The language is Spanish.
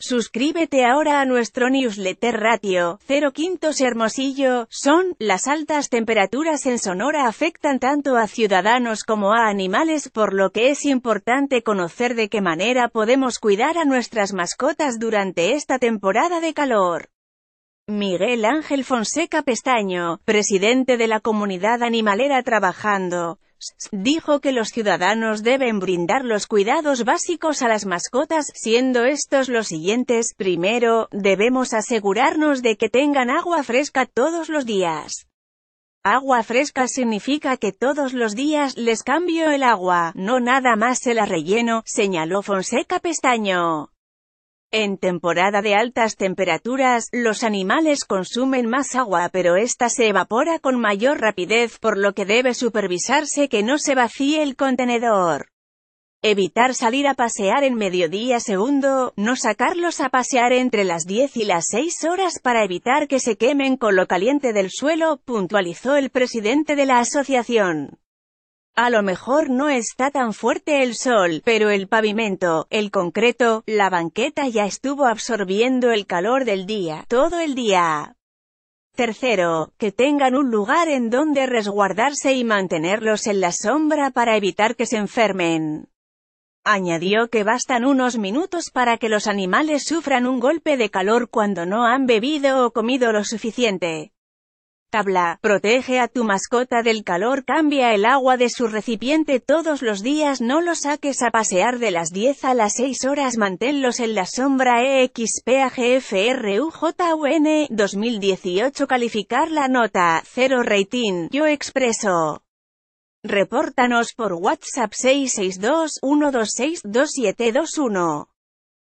Suscríbete ahora a nuestro newsletter ratio, 0 quintos Hermosillo, son, las altas temperaturas en Sonora afectan tanto a ciudadanos como a animales por lo que es importante conocer de qué manera podemos cuidar a nuestras mascotas durante esta temporada de calor. Miguel Ángel Fonseca Pestaño, presidente de la comunidad animalera trabajando, dijo que los ciudadanos deben brindar los cuidados básicos a las mascotas, siendo estos los siguientes. Primero, debemos asegurarnos de que tengan agua fresca todos los días. Agua fresca significa que todos los días les cambio el agua, no nada más se la relleno, señaló Fonseca Pestaño. En temporada de altas temperaturas, los animales consumen más agua pero ésta se evapora con mayor rapidez por lo que debe supervisarse que no se vacíe el contenedor. Evitar salir a pasear en mediodía segundo, no sacarlos a pasear entre las 10 y las 6 horas para evitar que se quemen con lo caliente del suelo, puntualizó el presidente de la asociación. A lo mejor no está tan fuerte el sol, pero el pavimento, el concreto, la banqueta ya estuvo absorbiendo el calor del día, todo el día. Tercero, que tengan un lugar en donde resguardarse y mantenerlos en la sombra para evitar que se enfermen. Añadió que bastan unos minutos para que los animales sufran un golpe de calor cuando no han bebido o comido lo suficiente. Tabla, protege a tu mascota del calor Cambia el agua de su recipiente todos los días No lo saques a pasear de las 10 a las 6 horas Manténlos en la sombra EXPAGFRUJUN 2018 e, Calificar la nota, 0 rating, yo expreso Repórtanos por WhatsApp 662 126 2721